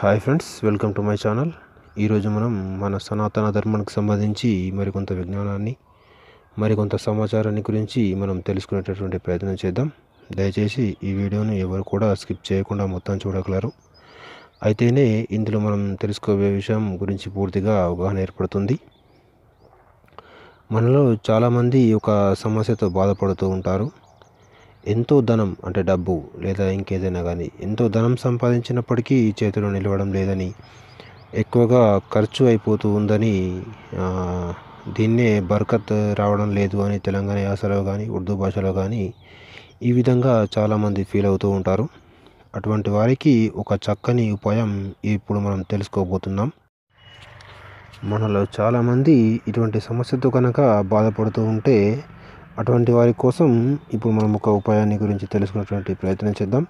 hi friends welcome to my channel ఈరోజు మనం మన సనాతన ధర్మానికి సంబంధించి మరికొంత విజ్ఞానాన్ని మరికొంత సమాచారాన్ని గురించి మనం తెలుసుకునేటటువంటి ప్రయత్నం చేద్దాం దయచేసి ఈ వీడియోను ఎవరు కూడా స్కిప్ చేయకుండా మొత్తం చూడగలరు అయితేనే ఇందులో మనం తెలుసుకోబోయే విషయం గురించి పూర్తిగా అవగాహన ఏర్పడుతుంది మనలో చాలామంది ఒక సమస్యతో బాధపడుతూ ఉంటారు ఎంతో ధనం అంటే డబ్బు లేదా ఇంకేదైనా కానీ ఎంతో ధనం సంపాదించినప్పటికీ చేతిలో నిలవడం లేదని ఎక్కువగా ఖర్చు అయిపోతూ ఉందని దీన్నే బర్కత్ రావడం లేదు అని తెలంగాణ యాసలో కానీ ఉర్దూ భాషలో కానీ ఈ విధంగా చాలామంది ఫీల్ అవుతూ ఉంటారు అటువంటి వారికి ఒక చక్కని ఉపాయం ఇప్పుడు మనం తెలుసుకోబోతున్నాం మనలో చాలామంది ఇటువంటి సమస్యతో కనుక బాధపడుతూ ఉంటే అటువంటి వారి కోసం ఇప్పుడు మనం ఒక ఉపాయాన్ని గురించి తెలుసుకున్నటువంటి ప్రయత్నం చేద్దాం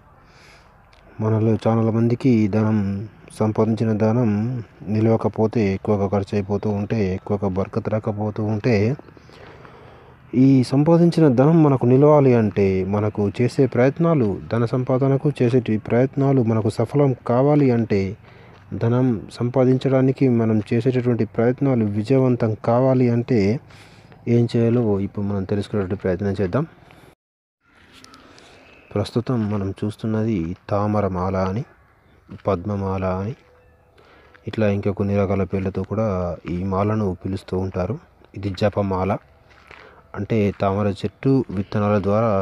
మనలో చాలా మందికి ధనం సంపాదించిన ధనం నిలవకపోతే ఎక్కువగా ఖర్చు అయిపోతూ ఉంటే ఎక్కువగా బరకత రాకపోతూ ఉంటే ఈ సంపాదించిన ధనం మనకు నిలవాలి అంటే మనకు చేసే ప్రయత్నాలు ధన సంపాదనకు చేసే ప్రయత్నాలు మనకు సఫలం కావాలి అంటే ధనం సంపాదించడానికి మనం చేసేటటువంటి ప్రయత్నాలు విజయవంతం కావాలి అంటే ఏం చేయాలో ఇప్పుడు మనం తెలుసుకునేటువంటి ప్రయత్నం చేద్దాం ప్రస్తుతం మనం చూస్తున్నది తామరమాల అని పద్మమాల అని ఇట్లా ఇంకా కొన్ని రకాల పేర్లతో కూడా ఈ మాలను పిలుస్తూ ఉంటారు ఇది జపమాల అంటే తామర చెట్టు విత్తనాల ద్వారా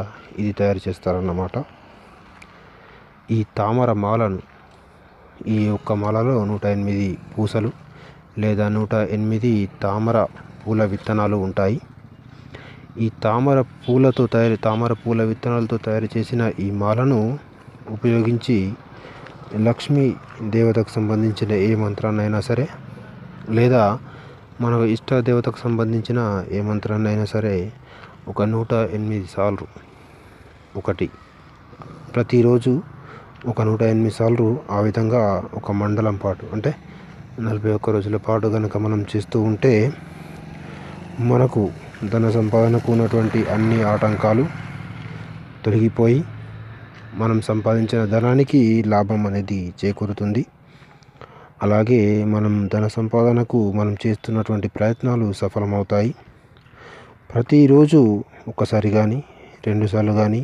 ఇది తయారు చేస్తారన్నమాట ఈ తామర మాలను ఈ యొక్క మాలలో నూట ఎనిమిది పూసలు లేదా నూట ఎనిమిది తామర పూల విత్తనాలు ఉంటాయి ఈ తామర పూలతో తయారు తామర పూల విత్తనాలతో తయారు చేసిన ఈ మాలను ఉపయోగించి లక్ష్మీ దేవతకు సంబంధించిన ఏ మంత్రాన్నైనా సరే లేదా మన ఇష్ట దేవతకు సంబంధించిన ఏ మంత్రాన్నైనా సరే ఒక నూట ఎనిమిది సార్లు ఒకటి ప్రతిరోజు ఒక నూట ఎనిమిది సార్లు ఆ విధంగా ఒక మండలం పాటు అంటే నలభై ఒక్క రోజుల పాటు కనుక మనం చేస్తూ ఉంటే మనకు ధన సంపాదనకు ఉన్నటువంటి అన్ని ఆటంకాలు తొలగిపోయి మనం సంపాదించిన ధనానికి లాభం అనేది చేకూరుతుంది అలాగే మనం ధన సంపాదనకు మనం చేస్తున్నటువంటి ప్రయత్నాలు సఫలమవుతాయి ప్రతిరోజు ఒకసారి కానీ రెండుసార్లు కానీ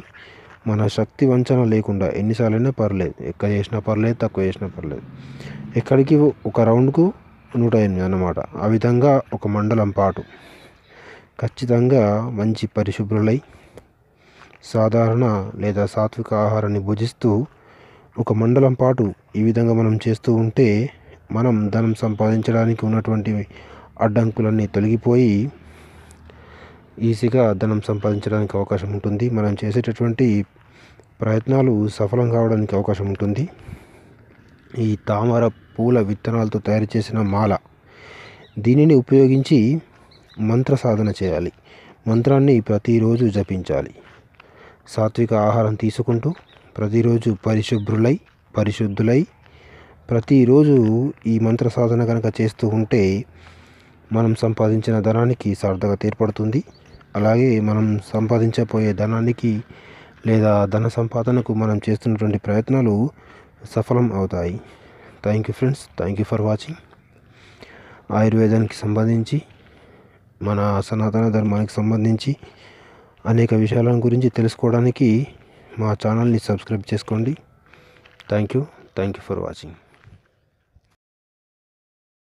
మన శక్తి వంచన లేకుండా ఎన్నిసార్లైనా పర్లేదు ఎక్కడ చేసినా పర్లేదు తక్కువ చేసినా పర్లేదు ఎక్కడికి ఒక రౌండ్కు నూట ఎనిమిది అన్నమాట ఆ విధంగా ఒక మండలం పాటు ఖచ్చితంగా మంచి పరిశుభ్రులై సాధారణ లేదా సాత్విక ఆహారాన్ని భుజిస్తూ ఒక మండలం పాటు ఈ విధంగా మనం చేస్తూ ఉంటే మనం ధనం సంపాదించడానికి ఉన్నటువంటి అడ్డంకులన్నీ తొలగిపోయి ఈజీగా ధనం సంపాదించడానికి అవకాశం ఉంటుంది మనం చేసేటటువంటి ప్రయత్నాలు సఫలం కావడానికి అవకాశం ఉంటుంది ఈ తామర పూల విత్తనాలతో తయారు చేసిన మాల దీనిని ఉపయోగించి మంత్ర సాధన చేయాలి మంత్రాన్ని ప్రతిరోజు జపించాలి సాత్విక ఆహారం తీసుకుంటూ ప్రతిరోజు పరిశుభ్రులై పరిశుద్ధులై ప్రతిరోజు ఈ మంత్ర సాధన కనుక చేస్తూ ఉంటే మనం సంపాదించిన ధనానికి సార్థకత ఏర్పడుతుంది అలాగే మనం సంపాదించబోయే ధనానికి లేదా ధన సంపాదనకు మనం చేస్తున్నటువంటి ప్రయత్నాలు సఫలం అవుతాయి thank you friends thank you for watching ఆయుర్వేదానికి సంబంధించి మన సనాతన ధర్మానికి సంబంధించి అనేక విషయాల గురించి తెలుసుకోవడానికి మా ఛానల్ని సబ్స్క్రైబ్ చేసుకోండి thank you thank you for watching